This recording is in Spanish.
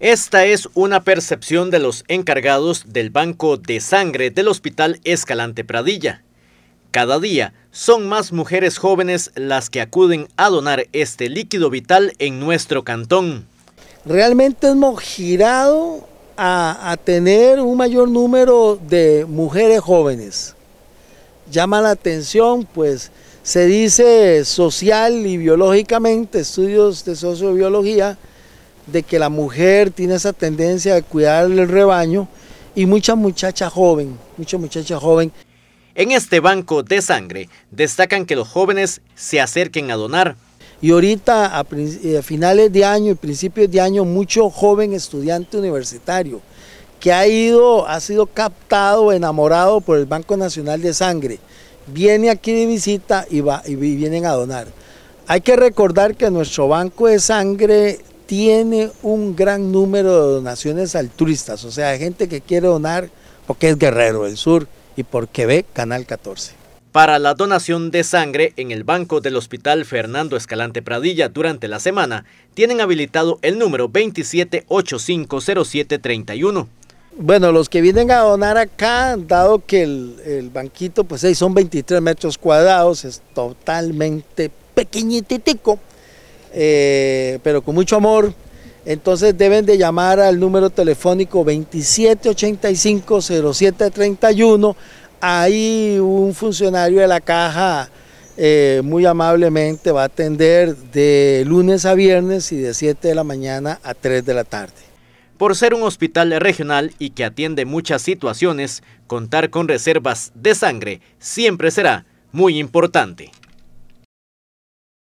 Esta es una percepción de los encargados del banco de sangre del Hospital Escalante Pradilla. Cada día son más mujeres jóvenes las que acuden a donar este líquido vital en nuestro cantón. Realmente hemos girado a, tener un mayor número de mujeres jóvenes. Llama la atención, pues se dice social y biológicamente, estudios de sociobiología, de que la mujer tiene esa tendencia de cuidar el rebaño y mucha muchacha joven, mucha muchacha joven. En este banco de sangre destacan que los jóvenes se acerquen a donar. Y ahorita eh, a, finales de año y principios de año mucho joven estudiante universitario que ha ido, ha sido captado, enamorado por el Banco Nacional de Sangre. Viene aquí de visita y, va, y vienen a donar. Hay que recordar que nuestro banco de sangre tiene un gran número de donaciones al turista, o sea, gente que quiere donar porque es Guerrero del Sur y porque ve Canal 14. Para la donación de sangre en el banco del Hospital Fernando Escalante Pradilla durante la semana, tienen habilitado el número 27850731. Bueno, los que vienen a donar acá, dado que el, banquito, pues ahí son 23 metros cuadrados, es totalmente pequeñititico, eh, pero con mucho amor. Entonces deben de llamar al número telefónico 2785-0731. Ahí un funcionario de la caja eh, muy amablemente va a atender de lunes a viernes y de 7 de la mañana a 3 de la tarde. Por ser un hospital regional y que atiende muchas situaciones, contar con reservas de sangre siempre será muy importante.